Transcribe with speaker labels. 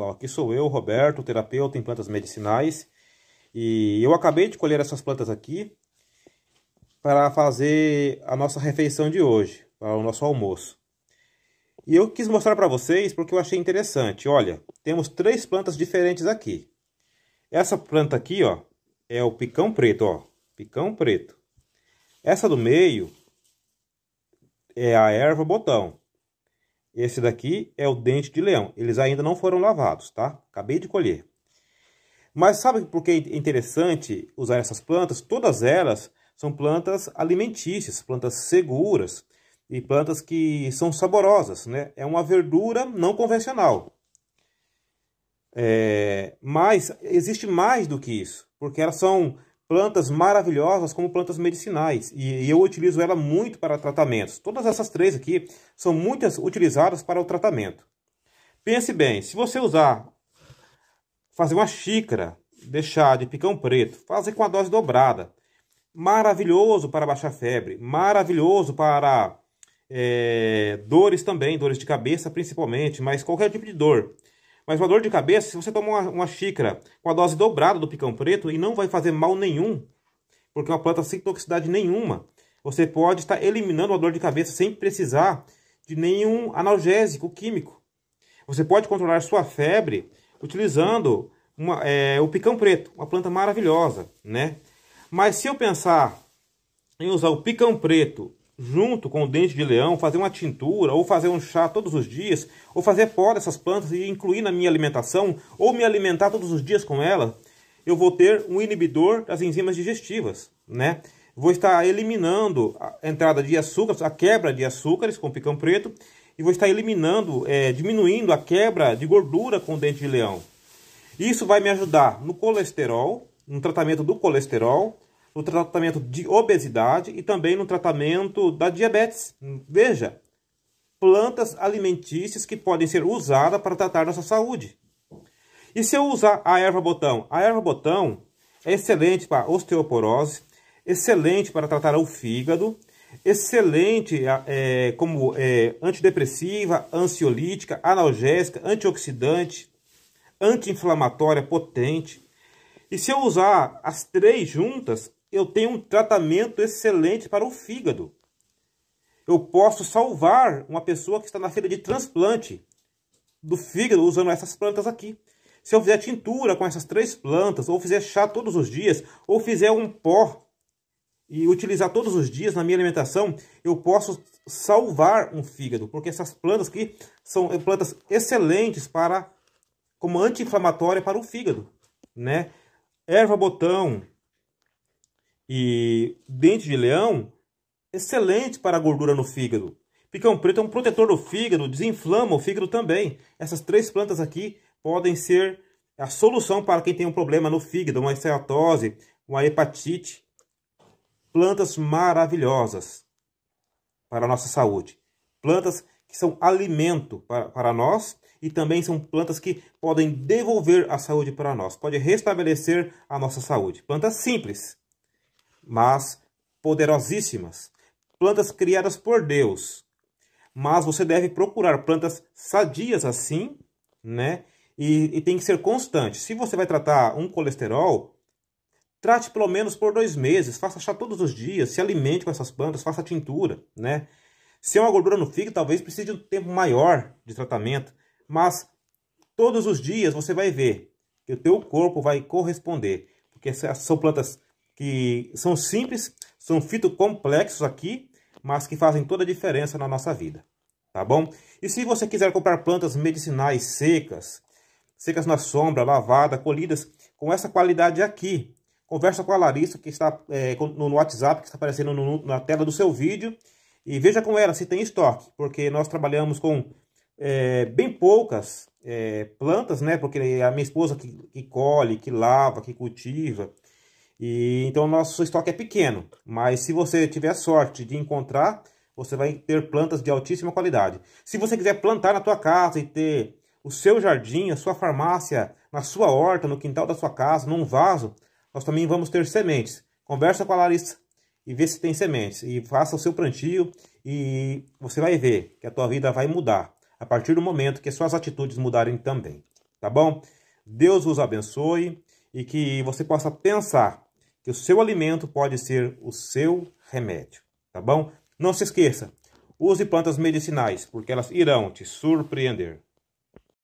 Speaker 1: Então, aqui sou eu, Roberto, terapeuta em plantas medicinais, e eu acabei de colher essas plantas aqui para fazer a nossa refeição de hoje, para o nosso almoço. E eu quis mostrar para vocês porque eu achei interessante. Olha, temos três plantas diferentes aqui. Essa planta aqui, ó, é o picão preto, ó, picão preto. Essa do meio é a erva botão. Esse daqui é o dente de leão. Eles ainda não foram lavados, tá? Acabei de colher. Mas sabe por que é interessante usar essas plantas? Todas elas são plantas alimentícias, plantas seguras e plantas que são saborosas, né? É uma verdura não convencional. É... mas existe mais do que isso, porque elas são plantas maravilhosas como plantas medicinais e eu utilizo ela muito para tratamentos. Todas essas três aqui são muitas utilizadas para o tratamento. Pense bem, se você usar, fazer uma xícara de chá de picão preto, fazer com a dose dobrada, maravilhoso para baixar febre, maravilhoso para é, dores também, dores de cabeça principalmente, mas qualquer tipo de dor. Mas uma dor de cabeça, se você tomar uma, uma xícara com a dose dobrada do picão preto e não vai fazer mal nenhum, porque é uma planta sem toxicidade nenhuma, você pode estar eliminando a dor de cabeça sem precisar de nenhum analgésico químico. Você pode controlar sua febre utilizando uma, é, o picão preto, uma planta maravilhosa, né? Mas se eu pensar em usar o picão preto junto com o dente de leão, fazer uma tintura, ou fazer um chá todos os dias, ou fazer pó dessas plantas e incluir na minha alimentação, ou me alimentar todos os dias com ela, eu vou ter um inibidor das enzimas digestivas, né? Vou estar eliminando a entrada de açúcares, a quebra de açúcares com picão preto, e vou estar eliminando, é, diminuindo a quebra de gordura com o dente de leão. Isso vai me ajudar no colesterol, no tratamento do colesterol, no tratamento de obesidade e também no tratamento da diabetes. Veja, plantas alimentícias que podem ser usadas para tratar nossa saúde. E se eu usar a erva botão? A erva botão é excelente para osteoporose, excelente para tratar o fígado, excelente é, como é, antidepressiva, ansiolítica, analgésica, antioxidante, anti-inflamatória potente. E se eu usar as três juntas, eu tenho um tratamento excelente para o fígado. Eu posso salvar uma pessoa que está na fila de transplante do fígado usando essas plantas aqui. Se eu fizer tintura com essas três plantas, ou fizer chá todos os dias, ou fizer um pó e utilizar todos os dias na minha alimentação, eu posso salvar um fígado, porque essas plantas aqui são plantas excelentes para como anti-inflamatória para o fígado, né? Erva botão, e dente de leão, excelente para a gordura no fígado. Picão preto é um protetor do fígado, desinflama o fígado também. Essas três plantas aqui podem ser a solução para quem tem um problema no fígado, uma esteatose, uma hepatite. Plantas maravilhosas para a nossa saúde. Plantas que são alimento para, para nós e também são plantas que podem devolver a saúde para nós, pode restabelecer a nossa saúde. Plantas simples, mas poderosíssimas, plantas criadas por Deus. Mas você deve procurar plantas sadias assim, né? E, e tem que ser constante. Se você vai tratar um colesterol, trate pelo menos por dois meses, faça chá todos os dias, se alimente com essas plantas, faça tintura, né? Se é uma gordura no fígado, talvez precise de um tempo maior de tratamento, mas todos os dias você vai ver que o teu corpo vai corresponder, porque são plantas que são simples, são fitocomplexos aqui, mas que fazem toda a diferença na nossa vida, tá bom? E se você quiser comprar plantas medicinais secas, secas na sombra, lavada, colhidas, com essa qualidade aqui, conversa com a Larissa, que está é, no WhatsApp, que está aparecendo no, na tela do seu vídeo, e veja com ela se tem estoque, porque nós trabalhamos com é, bem poucas é, plantas, né? Porque é a minha esposa que, que colhe, que lava, que cultiva, e então nosso estoque é pequeno, mas se você tiver sorte de encontrar, você vai ter plantas de altíssima qualidade. Se você quiser plantar na sua casa e ter o seu jardim, a sua farmácia, na sua horta, no quintal da sua casa, num vaso, nós também vamos ter sementes. Conversa com a Larissa e vê se tem sementes e faça o seu plantio e você vai ver que a tua vida vai mudar a partir do momento que suas atitudes mudarem também, tá bom? Deus vos abençoe e que você possa pensar que o seu alimento pode ser o seu remédio, tá bom? Não se esqueça, use plantas medicinais, porque elas irão te surpreender.